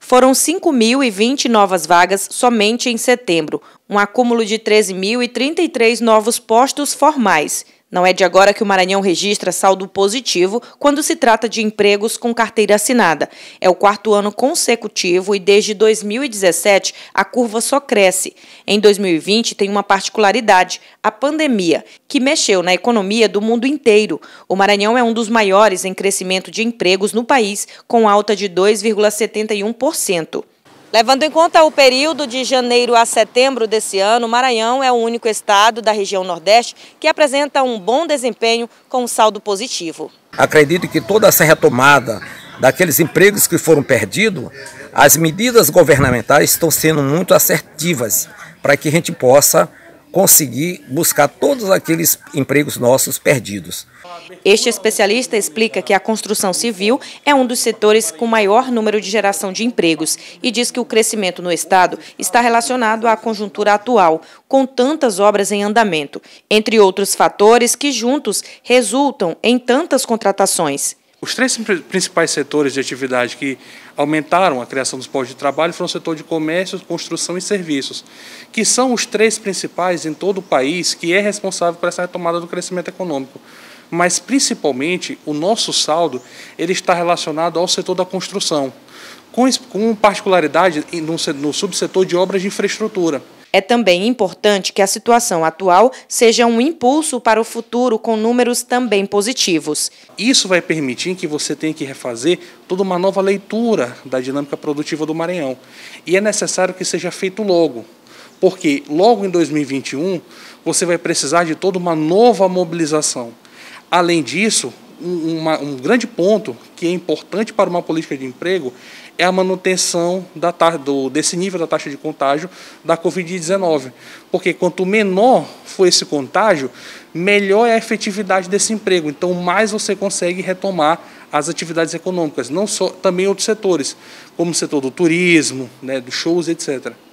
Foram 5.020 novas vagas somente em setembro, um acúmulo de 13.033 novos postos formais. Não é de agora que o Maranhão registra saldo positivo quando se trata de empregos com carteira assinada. É o quarto ano consecutivo e desde 2017 a curva só cresce. Em 2020 tem uma particularidade, a pandemia, que mexeu na economia do mundo inteiro. O Maranhão é um dos maiores em crescimento de empregos no país, com alta de 2,71%. Levando em conta o período de janeiro a setembro desse ano, Maranhão é o único estado da região Nordeste que apresenta um bom desempenho com um saldo positivo. Acredito que toda essa retomada daqueles empregos que foram perdidos, as medidas governamentais estão sendo muito assertivas para que a gente possa conseguir buscar todos aqueles empregos nossos perdidos. Este especialista explica que a construção civil é um dos setores com maior número de geração de empregos e diz que o crescimento no estado está relacionado à conjuntura atual, com tantas obras em andamento, entre outros fatores que juntos resultam em tantas contratações. Os três principais setores de atividade que aumentaram a criação dos postos de trabalho foram o setor de comércio, construção e serviços, que são os três principais em todo o país que é responsável por essa retomada do crescimento econômico. Mas, principalmente, o nosso saldo ele está relacionado ao setor da construção, com, particularidade no subsetor de obras de infraestrutura. É também importante que a situação atual seja um impulso para o futuro com números também positivos. Isso vai permitir que você tenha que refazer toda uma nova leitura da dinâmica produtiva do Maranhão. E é necessário que seja feito logo, porque logo em 2021 você vai precisar de toda uma nova mobilização. Além disso, uma, um grande ponto que é importante para uma política de emprego é a manutenção da, do, desse nível da taxa de contágio da Covid-19. Porque quanto menor for esse contágio, melhor é a efetividade desse emprego. Então, mais você consegue retomar as atividades econômicas, não só também outros setores, como o setor do turismo, né, dos shows, etc.